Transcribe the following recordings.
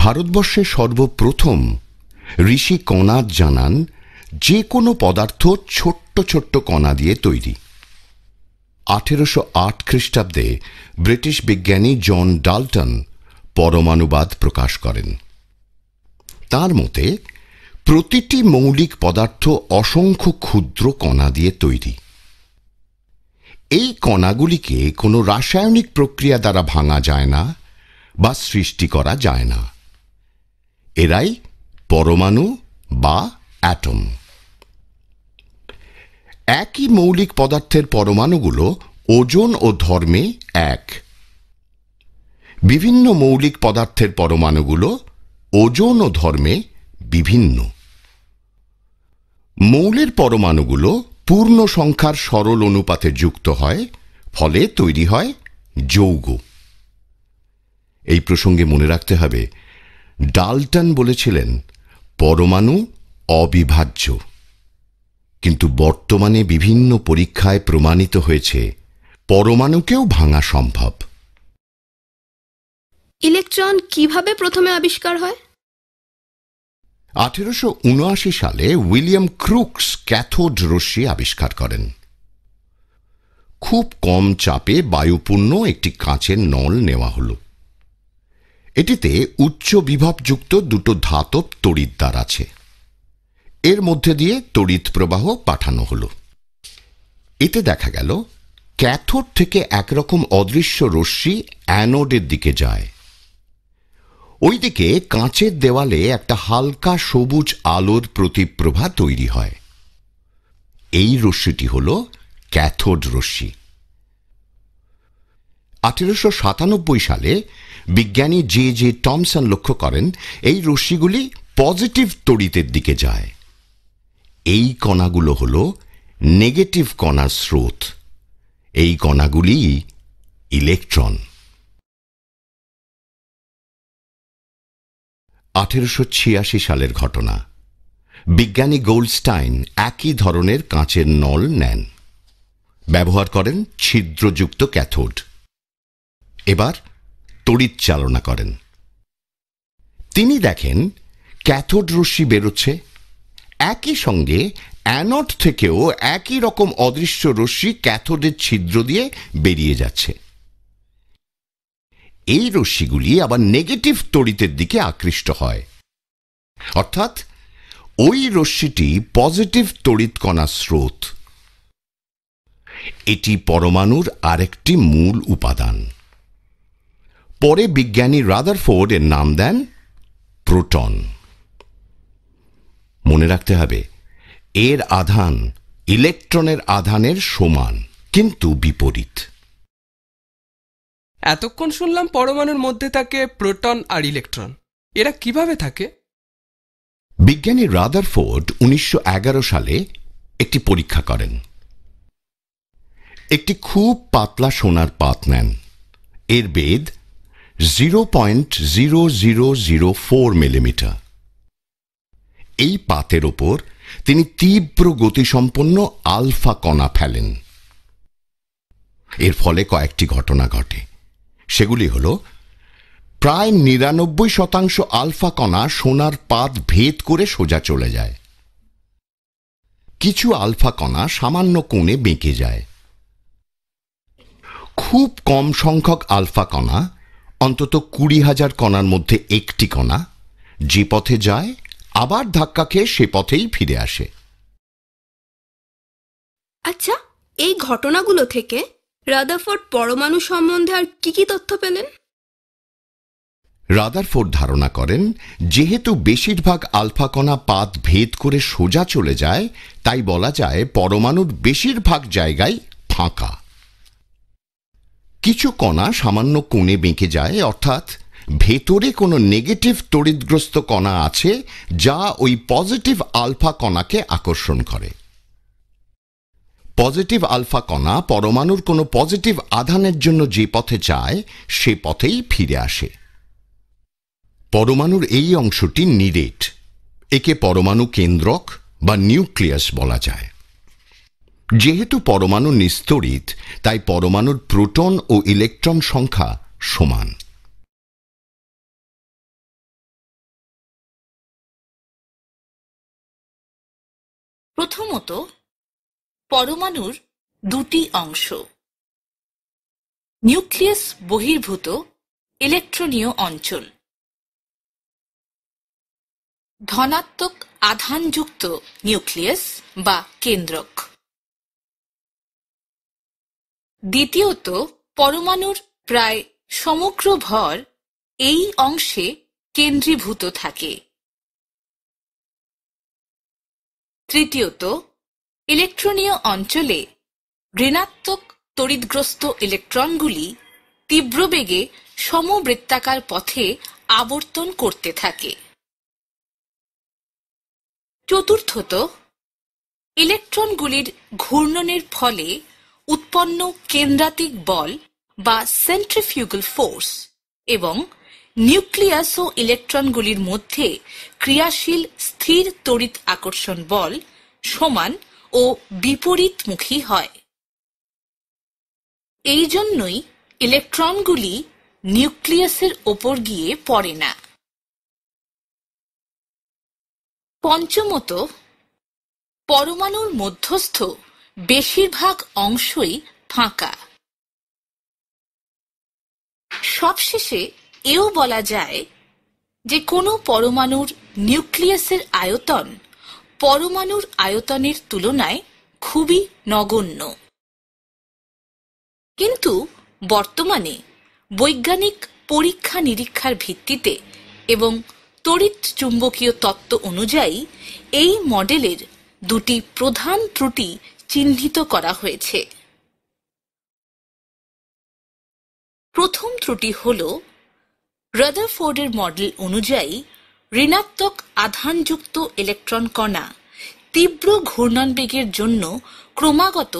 ভারতবর্ষে সর্বপ্রথম ঋষি কণাদ জানান যে কোনো পদার্থ ছোট্ট ছোট্ট কণা দিয়ে তৈরি আঠেরোশো আট খ্রিস্টাব্দে ব্রিটিশ বিজ্ঞানী জন ডালটন পরমাণুবাদ প্রকাশ করেন তার মতে প্রতিটি মৌলিক পদার্থ অসংখ্য ক্ষুদ্র কণা দিয়ে তৈরি এই কণাগুলিকে কোনো রাসায়নিক প্রক্রিয়া দ্বারা ভাঙা যায় না বা সৃষ্টি করা যায় না এরাই পরমাণু বা অ্যাটম একই মৌলিক পদার্থের পরমাণুগুলো ওজন ও ধর্মে এক বিভিন্ন মৌলিক পদার্থের পরমাণুগুলো ওজন ও ধর্মে বিভিন্ন মৌলের পরমাণুগুলো পূর্ণ সংখ্যার সরল অনুপাতে যুক্ত হয় ফলে তৈরি হয় যৌগ এই প্রসঙ্গে মনে রাখতে হবে ডালটন বলেছিলেন পরমাণু অবিভাজ্য কিন্তু বর্তমানে বিভিন্ন পরীক্ষায় প্রমাণিত হয়েছে পরমাণুকেও ভাঙা সম্ভব ইলেকট্রন কিভাবে প্রথমে আবিষ্কার হয় আঠেরোশো সালে উইলিয়াম ক্রুকস ক্যাথোড রশ্মি আবিষ্কার করেন খুব কম চাপে বায়ুপূর্ণ একটি কাঁচের নল নেওয়া হলো এটিতে উচ্চ বিভবযুক্ত দুটো ধাতব তড়িৎদ্বার আছে এর মধ্যে দিয়ে তড়িৎ প্রবাহ পাঠানো হল এতে দেখা গেল ক্যাথোড থেকে একরকম অদৃশ্য রশ্মি অ্যানোডের দিকে যায় ওইদিকে কাঁচের দেওয়ালে একটা হালকা সবুজ আলোর প্রতিপ্রভা তৈরি হয় এই রশ্মিটি হল ক্যাথোড রশ্মি আঠেরোশো সালে বিজ্ঞানী জে জে টমসন লক্ষ্য করেন এই রশ্মিগুলি পজিটিভ তড়িতের দিকে যায় এই কণাগুলো হল নেগেটিভ কণার স্রোত এই কণাগুলি ইলেকট্রন আঠেরোশো ছিয়াশি সালের ঘটনা বিজ্ঞানী গোল্ডস্টাইন একই ধরনের কাঁচের নল নেন ব্যবহার করেন ছিদ্রযুক্ত ক্যাথোড এবার তড়িৎ চালনা করেন তিনি দেখেন ক্যাথোড রশ্মি বেরোচ্ছে একই সঙ্গে অ্যানট থেকেও একই রকম অদৃশ্য রশ্মি ক্যাথোডের ছিদ্র দিয়ে বেরিয়ে যাচ্ছে এই রশ্মিগুলি আবার নেগেটিভ তড়িতের দিকে আকৃষ্ট হয় অর্থাৎ ওই রশ্মিটি পজিটিভ তড়িৎকণার স্রোত এটি পরমাণুর আরেকটি মূল উপাদান পরে বিজ্ঞানী ফোর্ড এর নাম দেন প্রোটন মনে রাখতে হবে এর আধান ইলেকট্রনের আধানের সমান কিন্তু বিপরীত এতক্ষণ শুনলাম পরমাণুর মধ্যে থাকে প্রোটন আর ইলেকট্রন এরা কিভাবে থাকে বিজ্ঞানী রাদার উনিশশো সালে একটি পরীক্ষা করেন একটি খুব পাতলা সোনার পাত নেন এর বেদ 0.0004 মিলিমিটার এই পাতের ওপর তিনি তীব্র গতিসম্পন্ন আলফা কণা ফেলেন এর ফলে কয়েকটি ঘটনা ঘটে সেগুলি হল প্রায় নিরানব্বই শতাংশ আলফা কণা সোনার পাত ভেদ করে সোজা চলে যায় কিছু আলফা কণা সামান্য কোণে বেঁকে যায় খুব কম সংখ্যক আলফা কণা অন্তত কুড়ি হাজার কণার মধ্যে একটি কণা যে পথে যায় আবার ধাক্কা খেয়ে সে পথেই ফিরে আসে আচ্ছা এই ঘটনাগুলো থেকে রাদারফোর্ড পরমাণু সম্বন্ধে আর কি কি তথ্য পেলেন রাদারফোর্ড ধারণা করেন যেহেতু বেশিরভাগ আলফা কণা পাত ভেদ করে সোজা চলে যায় তাই বলা যায় পরমাণুর বেশিরভাগ জায়গায় ফাঁকা কিছু কণা সামান্য কোণে বেঁকে যায় অর্থাৎ ভেতরে কোনো নেগেটিভ তড়িৎগ্রস্ত কণা আছে যা ওই পজিটিভ আলফা কণাকে আকর্ষণ করে পজিটিভ আলফা কণা পরমাণুর কোনো পজিটিভ আধানের জন্য যে পথে চায় সে পথেই ফিরে আসে পরমাণুর এই অংশটি নিরেট একে পরমাণু কেন্দ্রক বা নিউক্লিয়াস বলা যায় যেহেতু পরমাণু নিস্তরিত তাই পরমাণুর প্রোটন ও ইলেকট্রন সংখ্যা সমান প্রথমত পরমাণুর দুটি অংশ নিউক্লিয়াস বহির্ভূত ইলেকট্রনীয় অঞ্চল ধনাত্মক আধানযুক্ত নিউক্লিয়াস বা কেন্দ্রক দ্বিতীয়ত পরমাণুর প্রায় সমগ্র ভর এই অংশে কেন্দ্রীভূত থাকে। তৃতীয়ত ইলেকট্রনীয় অঞ্চলে ঋণাত্মক তড়িৎগ্রস্ত ইলেকট্রনগুলি তীব্রবেগে সমবৃত্তাকার পথে আবর্তন করতে থাকে চতুর্থত ইলেকট্রনগুলির ঘূর্ণনের ফলে উৎপন্ন কেন্দ্রাতিক বল বা সেন্ট্রিফিউগাল ফোর্স এবং নিউক্লিয়াস ও ইলেকট্রনগুলির মধ্যে ক্রিয়াশীল স্থির তড়িৎ আকর্ষণ বল সমান ও বিপরীতমুখী হয় এই জন্যই ইলেকট্রনগুলি নিউক্লিয়াসের ওপর গিয়ে পড়ে না পঞ্চমত পরমাণুর মধ্যস্থ বেশিরভাগ অংশই ফাঁকা। সবশেষে এও বলা যায় যে কোনো পরমাণুর নিউক্লিয়াসের আয়তন পরমাণুর আয়তনের তুলনায় খুবই নগণ্য। কিন্তু বর্তমানে বৈজ্ঞানিক পরীক্ষা নিরীক্ষার ভিত্তিতে এবং তড়িৎ চুম্বকীয় তত্ত্ব অনুযায়ী এই মডেলের দুটি প্রধান ত্রুটি চিহ্নিত করা হয়েছে প্রথম ত্রুটি হল রাদারফোর্ডের মডেল অনুযায়ী ঋণাত্মক আধানযুক্ত ইলেকট্রন কণা তীব্র ঘূর্ণন বেগের জন্য ক্রমাগত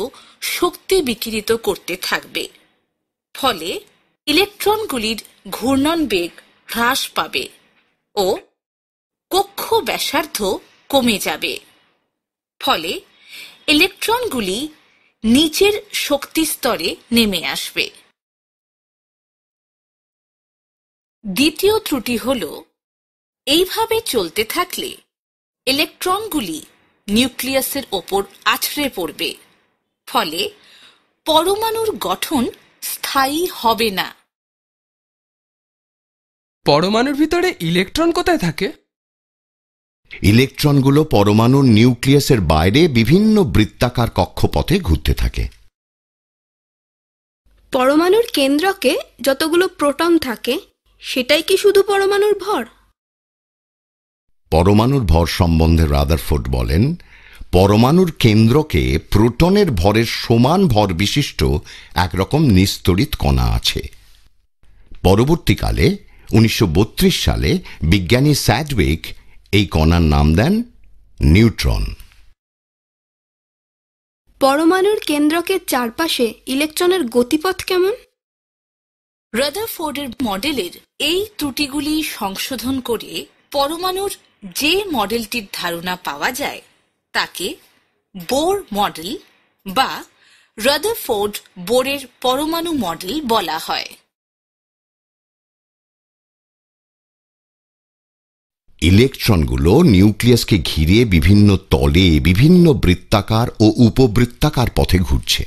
শক্তি বিকিরিত করতে থাকবে ফলে ইলেকট্রনগুলির ঘূর্ণন বেগ হ্রাস পাবে ও কক্ষ ব্যাসার্ধ কমে যাবে ফলে ইলেকট্রনগুলি নিচের শক্তিস্তরে নেমে আসবে দ্বিতীয় ত্রুটি হল এইভাবে চলতে থাকলে ইলেকট্রনগুলি নিউক্লিয়াসের ওপর আছড়ে পড়বে ফলে পরমাণুর গঠন স্থায়ী হবে না পরমাণুর ভিতরে ইলেকট্রন কোথায় থাকে ইলেকট্রনগুলো পরমাণুর নিউক্লিয়াসের বাইরে বিভিন্ন বৃত্তাকার কক্ষপথে ঘুরতে থাকে পরমাণুর কেন্দ্রকে যতগুলো প্রোটন থাকে সেটাই কি শুধু পরমাণুর ভর পরমাণুর ভর সম্বন্ধে রাদারফোর্ড বলেন পরমাণুর কেন্দ্রকে প্রোটনের ভরের সমান ভর বিশিষ্ট একরকম নিস্তরিত কণা আছে পরবর্তীকালে উনিশশো সালে বিজ্ঞানী স্যাডউইক এই কণার নাম দেন নিউট্রন পরমাণুর কেন্দ্রকে চারপাশে ইলেকট্রনের গতিপথ কেমন রাদারফোর্ডের মডেলের এই ত্রুটিগুলি সংশোধন করে পরমাণুর যে মডেলটির ধারণা পাওয়া যায় তাকে বোর মডেল বা রাদারফোর্ড বোরের পরমাণু মডেল বলা হয় ইলেকট্রনগুলো নিউক্লিয়াসকে ঘিরে বিভিন্ন তলে বিভিন্ন বৃত্তাকার ও উপবৃত্তাকার পথে ঘুরছে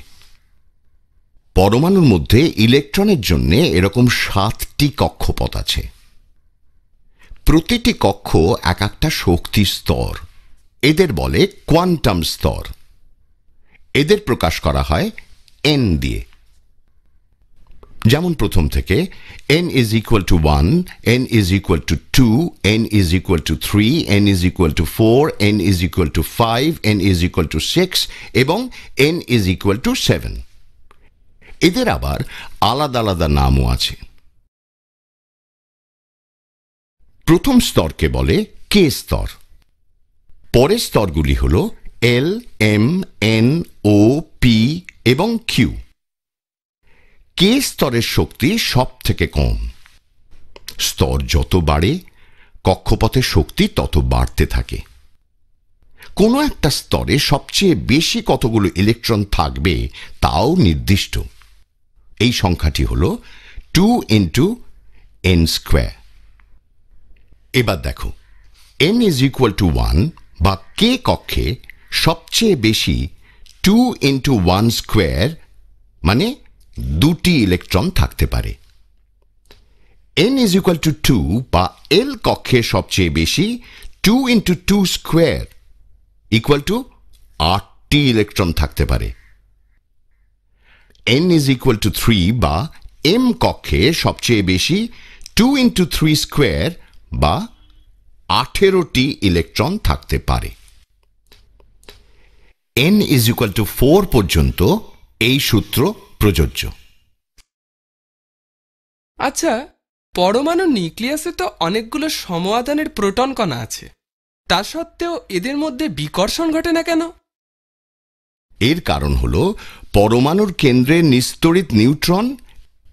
পরমাণুর মধ্যে ইলেকট্রনের জন্য এরকম সাতটি কক্ষপথ আছে প্রতিটি কক্ষ এক একটা শক্তি স্তর এদের বলে কোয়ান্টাম স্তর এদের প্রকাশ করা হয় এন দিয়ে যেমন প্রথম থেকে n is equal to one n is equal to two n is equal to three n is equal to four n is equal to five n is equal to six এবং n is equal to seven এদের আবার আলাদা আলাদা নামও আছে প্রথম স্তরকে বলে কে স্তর পরের স্তরগুলি হল এল এম এন ও পি এবং কিউ কে স্তরের শক্তি সব থেকে কম স্তর যত বাড়ে কক্ষপথের শক্তি তত বাড়তে থাকে কোনো একটা স্তরে সবচেয়ে বেশি কতগুলো ইলেকট্রন থাকবে তাও নির্দিষ্ট এই সংখ্যাটি হল টু ইন্টু এন স্কোয়ার এবার দেখো n is equal to one বা কে কক্ষে সবচেয়ে বেশি টু ইন্টু ওয়ান স্কোয়ার মানে দুটি ইলেকট্রন থাকতে পারে n is equal to two বা এল কক্ষে সবচেয়ে বেশি two into two square equal to আটটি ইলেকট্রন থাকতে পারে n is equal to three বা এম কক্ষে সবচেয়ে বেশি টু ইন্টু থ্রি স্কোয়ার বা আঠেরোটি ইলেকট্রন থাকতে পারে n is equal to four পর্যন্ত এই সূত্র প্রযোজ্য আচ্ছা পরমাণু নিউক্লিয়াসে তো অনেকগুলো সমাদানের প্রোটন কণা আছে তা সত্ত্বেও এদের মধ্যে বিকর্ষণ ঘটে না কেন এর কারণ হল পরমাণুর কেন্দ্রে নিস্তড়িত নিউট্রন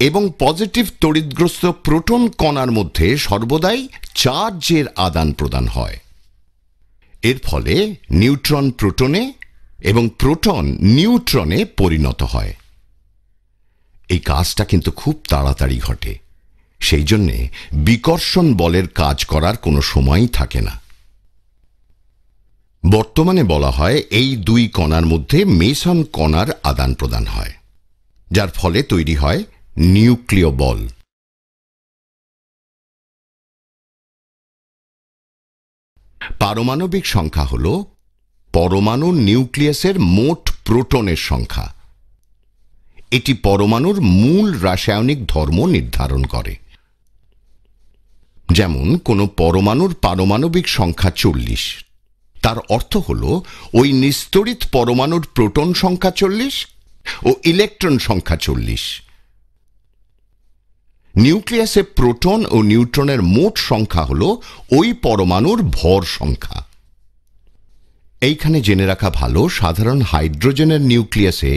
এবং পজিটিভ তড়িৎগ্রস্ত প্রোটন কণার মধ্যে সর্বদাই চার্জের আদান প্রদান হয় এর ফলে নিউট্রন প্রোটনে এবং প্রোটন নিউট্রনে পরিণত হয় এই কাজটা কিন্তু খুব তাড়াতাড়ি ঘটে সেই জন্যে বিকর্ষণ বলের কাজ করার কোনো সময়ই থাকে না বর্তমানে বলা হয় এই দুই কণার মধ্যে মেসন কণার আদান প্রদান হয় যার ফলে তৈরি হয় নিউক্লিয় বল পারমাণবিক সংখ্যা হল পরমাণু নিউক্লিয়াসের মোট প্রোটনের সংখ্যা এটি পরমাণুর মূল রাসায়নিক ধর্ম নির্ধারণ করে যেমন কোনো পরমাণুর পারমাণবিক সংখ্যা চল্লিশ তার অর্থ হল ওই নিস্তরিত পরমাণুর প্রোটন সংখ্যা চল্লিশ ও ইলেকট্রন সংখ্যা চল্লিশ নিউক্লিয়াসে প্রোটন ও নিউট্রনের মোট সংখ্যা হল ওই পরমাণুর ভর সংখ্যা এইখানে জেনে রাখা ভালো সাধারণ হাইড্রোজেনের নিউক্লিয়াসে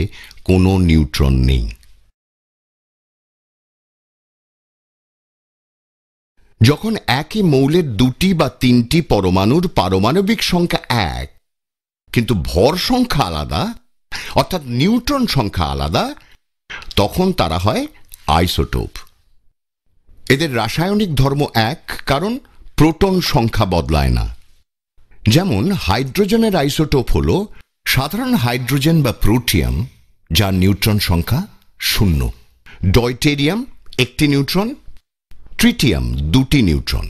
কোনো নিউট্রন নেই যখন একই মৌলের দুটি বা তিনটি পরমাণুর পারমাণবিক সংখ্যা এক কিন্তু ভর সংখ্যা আলাদা অর্থাৎ নিউট্রন সংখ্যা আলাদা তখন তারা হয় আইসোটোপ এদের রাসায়নিক ধর্ম এক কারণ প্রোটন সংখ্যা বদলায় না যেমন হাইড্রোজেনের আইসোটোপ হল সাধারণ হাইড্রোজেন বা প্রোটিয়াম যার নিউট্রন সংখ্যা শূন্য ডয়টেরিয়াম একটি নিউট্রন ট্রিটিয়াম দুটি নিউট্রন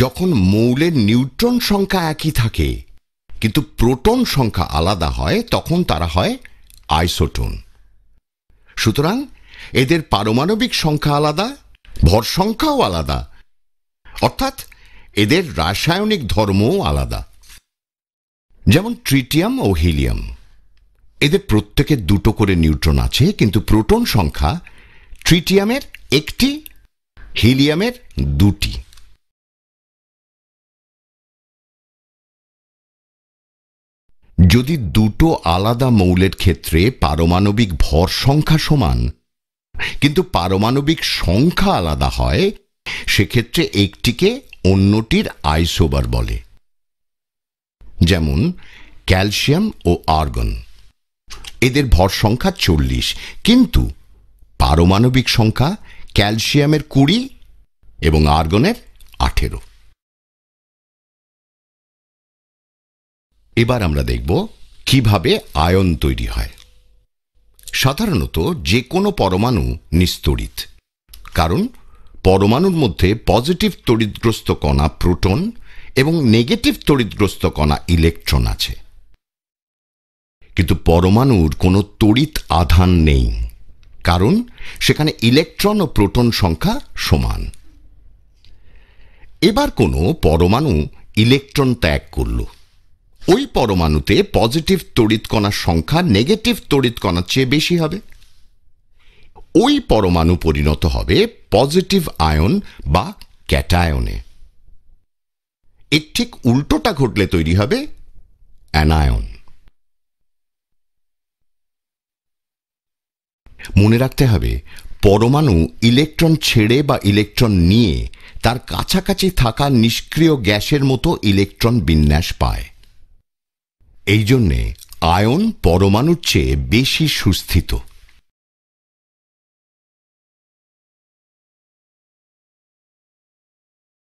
যখন মৌলের নিউট্রন সংখ্যা একই থাকে কিন্তু প্রোটন সংখ্যা আলাদা হয় তখন তারা হয় আইসোটোন সুতরাং এদের পারমাণবিক সংখ্যা আলাদা ভর সংখ্যাও আলাদা অর্থাৎ এদের রাসায়নিক ধর্মও আলাদা যেমন ট্রিটিয়াম ও হিলিয়াম এদের প্রত্যেকের দুটো করে নিউট্রন আছে কিন্তু প্রোটন সংখ্যা ট্রিটিয়ামের একটি হিলিয়ামের দুটি যদি দুটো আলাদা মৌলের ক্ষেত্রে পারমাণবিক ভর সংখ্যা সমান কিন্তু পারমাণবিক সংখ্যা আলাদা হয় সেক্ষেত্রে একটিকে অন্যটির আইসোবার বলে যেমন ক্যালসিয়াম ও আর্গন এদের ভর সংখ্যা চল্লিশ কিন্তু পারমাণবিক সংখ্যা ক্যালসিয়ামের কুড়ি এবং আর্গনের আঠেরো এবার আমরা দেখব কিভাবে আয়ন তৈরি হয় সাধারণত যে কোনো পরমাণু নিস্তড়িত কারণ পরমাণুর মধ্যে পজিটিভ তড়িৎগ্রস্ত কণা প্রোটন এবং নেগেটিভ তড়িৎগ্রস্ত কণা ইলেকট্রন আছে কিন্তু পরমাণুর কোনো তড়িৎ আধান নেই কারণ সেখানে ইলেকট্রন ও প্রোটন সংখ্যা সমান এবার কোনো পরমাণু ইলেকট্রন ত্যাগ করল ওই পরমাণুতে পজিটিভ তড়িৎ কণার সংখ্যা নেগেটিভ তড়িৎ কণার চেয়ে বেশি হবে ওই পরমাণু পরিণত হবে পজিটিভ আয়ন বা ক্যাটায়নে এর ঠিক উল্টোটা ঘটলে তৈরি হবে অ্যানায়ন মনে রাখতে হবে পরমাণু ইলেকট্রন ছেড়ে বা ইলেকট্রন নিয়ে তার কাছাকাছি থাকা নিষ্ক্রিয় গ্যাসের মতো ইলেকট্রন বিন্যাস পায় এই জন্যে আয়ন পরমাণুর চেয়ে বেশি সুস্থিত